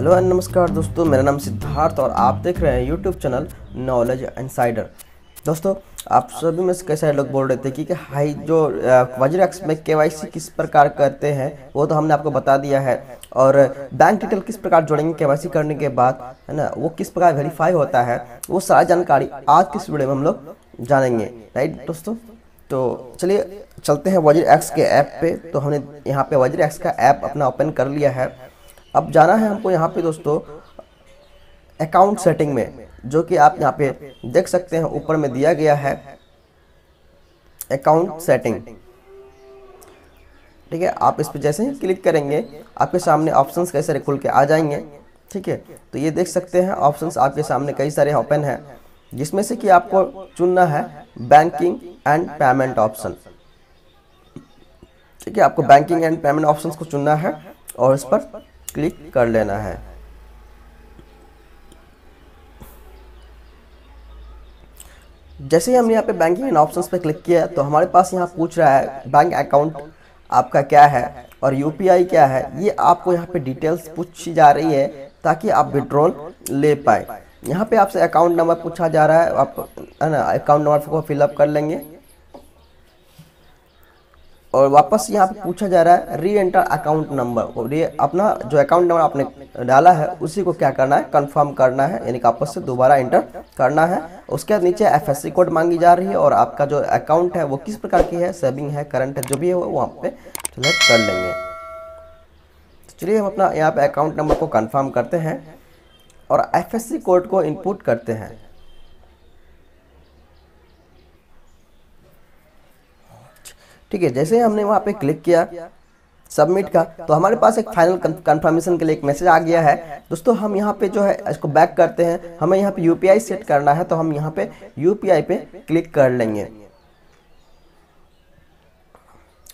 hello and नमस्कार दोस्तों मेरा नाम सिद्धार्थ और आप देख रहे हैं यूट्यूब चैनल नॉलेज इनसाइडर दोस्तों आप सभी में से कई सारे लोग बोल रहे थे कि, कि हाई जो एक्स में केवाईसी किस प्रकार करते हैं वो तो हमने आपको बता दिया है और बैंक डिटेल किस प्रकार जोड़ेंगे केवाईसी करने के बाद है ना वो किस प्रकार वेरीफाई होता है वो सारी जानकारी आज किस वीडियो में हम लोग जानेंगे राइट दोस्तों तो चलिए चलते हैं वज्र एक्स के ऐप पे तो हमने यहाँ पे वज्र एक्स का ऐप अपना ओपन कर लिया है अब जाना है हमको यहाँ पे दोस्तों अकाउंट सेटिंग में जो कि आप यहाँ पे देख सकते हैं ऊपर में दिया गया है अकाउंट सेटिंग ठीक है आप इस पर जैसे ही क्लिक करेंगे आपके सामने ऑप्शंस सारे खुल के आ जाएंगे ठीक है तो ये देख सकते हैं ऑप्शंस आपके सामने कई सारे ओपन हैं जिसमें से कि आपको चुनना है बैंकिंग एंड पेमेंट ऑप्शन ठीक है आपको बैंकिंग एंड पेमेंट ऑप्शंस को चुनना है और इस पर क्लिक कर लेना है जैसे ही हमने यहाँ पे बैंकिंग एंड ऑप्शंस पे क्लिक किया तो हमारे पास यहाँ पूछ रहा है बैंक अकाउंट आपका क्या है और यूपीआई क्या है ये आपको यहाँ पे डिटेल्स पूछी जा रही है ताकि आप विड्रॉल ले पाए यहाँ पे आपसे अकाउंट नंबर पूछा जा रहा है आप है ना अकाउंट नंबर को फिलअप कर लेंगे और वापस यहाँ पे पूछा जा रहा है री एंटर अकाउंट नंबर और ये अपना जो अकाउंट नंबर आपने डाला है उसी को क्या करना है कंफर्म करना है यानी कि वापस से दोबारा एंटर करना है उसके बाद नीचे एफ कोड मांगी जा रही है और आपका जो अकाउंट है वो किस प्रकार की है सेविंग है करंट है जो भी है वो वहाँ पे सिलेक्ट कर लेंगे तो चलिए हम अपना यहाँ पर अकाउंट नंबर को कन्फर्म करते हैं और एफ कोड को इनपुट करते हैं ठीक है जैसे हमने वहाँ पे क्लिक किया सबमिट का तो हमारे पास एक फाइनल कंफर्मेशन के लिए एक मैसेज आ गया है दोस्तों हम यहाँ पे जो है इसको बैक करते हैं हमें यहाँ पे यूपीआई सेट करना है तो हम यहाँ पे यूपीआई पे क्लिक कर लेंगे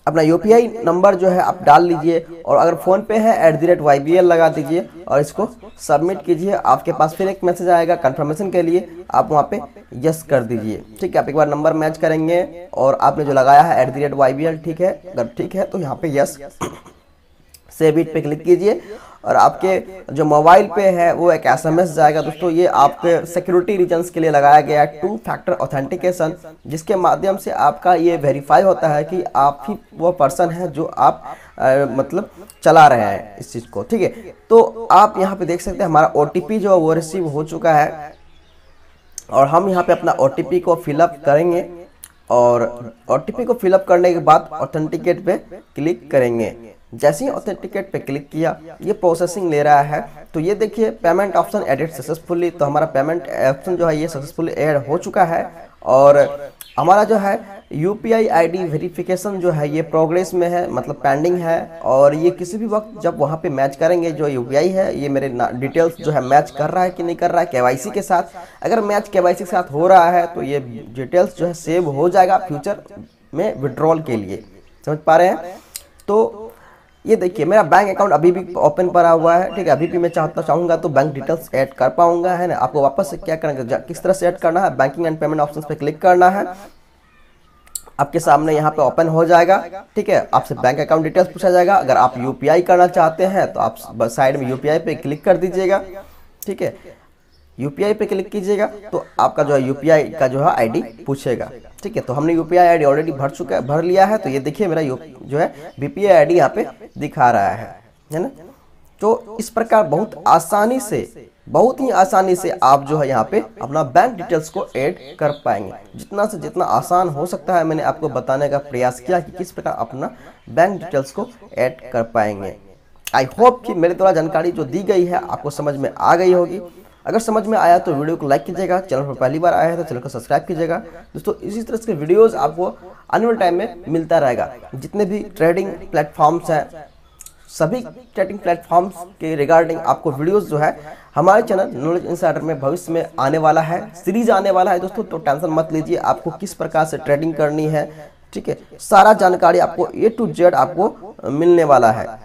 अपना यू नंबर जो है आप डाल लीजिए और अगर फ़ोन पे है at the rate Y B L लगा दीजिए और इसको सबमिट कीजिए आपके पास फिर एक मैसेज आएगा कंफर्मेशन के लिए आप वहाँ पे यस कर दीजिए ठीक है आप एक बार नंबर मैच करेंगे और आपने जो लगाया है at the rate Y B L ठीक है अगर ठीक है तो यहाँ पे यस सेव इट पे क्लिक कीजिए और आपके जो मोबाइल पे है वो एक एस एम एस जाएगा दोस्तों ये आपके सिक्योरिटी रीजन्स के लिए लगाया गया है टू फैक्टर ऑथेंटिकेशन जिसके माध्यम से आपका ये वेरीफाई होता है कि आप ही वो पर्सन है जो आप आ, मतलब चला रहे हैं इस चीज़ को ठीक है तो आप यहाँ पे देख सकते हैं हमारा ओ जो है वो रिसीव हो चुका है और हम यहाँ पे अपना ओ को फिलअप करेंगे और ओ को फिलअप करने के बाद ऑथेंटिकेट पे क्लिक करेंगे जैसे ही ऑथेंटिकेट पे क्लिक किया ये प्रोसेसिंग ले रहा है तो ये देखिए पेमेंट ऑप्शन एडिट सक्सेसफुली तो हमारा पेमेंट ऑप्शन जो है ये सक्सेसफुली एड हो चुका है और हमारा जो है U P I I D verification जो है ये प्रोग्रेस में है मतलब पेंडिंग है और ये किसी भी वक्त जब वहाँ पे मैच करेंगे जो यू पी आई है ये मेरे डिटेल्स जो है मैच कर रहा है कि नहीं कर रहा है के वाई सी के साथ अगर मैच के वाई सी के साथ हो रहा है तो ये डिटेल्स जो है सेव हो जाएगा फ्यूचर में विड्रॉल के लिए समझ पा रहे हैं तो ये देखिए मेरा बैंक अकाउंट अभी भी ओपन पड़ा हुआ है ठीक है अभी भी मैं चाहता चाहूंगा तो बैंक डिटेल्स ऐड कर पाऊंगा है ना आपको वापस से क्या करना किस तरह से ऐड करना है बैंकिंग एंड पेमेंट ऑप्शन पे क्लिक करना है आपके सामने यहाँ पे ओपन हो जाएगा ठीक है आपसे बैंक अकाउंट डिटेल्स पूछा जाएगा अगर आप यूपीआई करना चाहते हैं तो आप साइड में यूपीआई पे क्लिक कर दीजिएगा ठीक है यूपीआई पे क्लिक कीजिएगा तो आपका जो है यू का जो है आईडी पूछेगा ठीक है तो हमने यूपीआई आईडी ऑलरेडी भर चुका भर लिया है तो ये देखिए मेरा जो है बीपीआई आईडी यहाँ पे दिखा रहा है है ना तो इस प्रकार बहुत आसानी से बहुत ही आसानी से आप जो है यहाँ पे अपना बैंक डिटेल्स को ऐड कर पाएंगे जितना से जितना आसान हो सकता है मैंने आपको बताने का प्रयास किया कि किस प्रकार अपना बैंक डिटेल्स को ऐड कर पाएंगे आई होप कि मेरे द्वारा जानकारी जो दी गई है आपको समझ में आ गई होगी अगर समझ में आया तो वीडियो को लाइक कीजिएगा चैनल पर पहली बार आया है तो चैनल को सब्सक्राइब कीजिएगा दोस्तों इसी तरह के वीडियोस आपको आने वाले टाइम में मिलता रहेगा जितने भी ट्रेडिंग प्लेटफॉर्म्स हैं सभी ट्रेडिंग प्लेटफॉर्म्स के रिगार्डिंग आपको वीडियोज जो है हमारे चैनल नॉलेज इन में भविष्य में आने वाला है सीरीज आने वाला है दोस्तों तो टेंशन मत लीजिए आपको किस प्रकार से ट्रेडिंग करनी है ठीक है सारा जानकारी आपको ए टू जेड आपको मिलने वाला है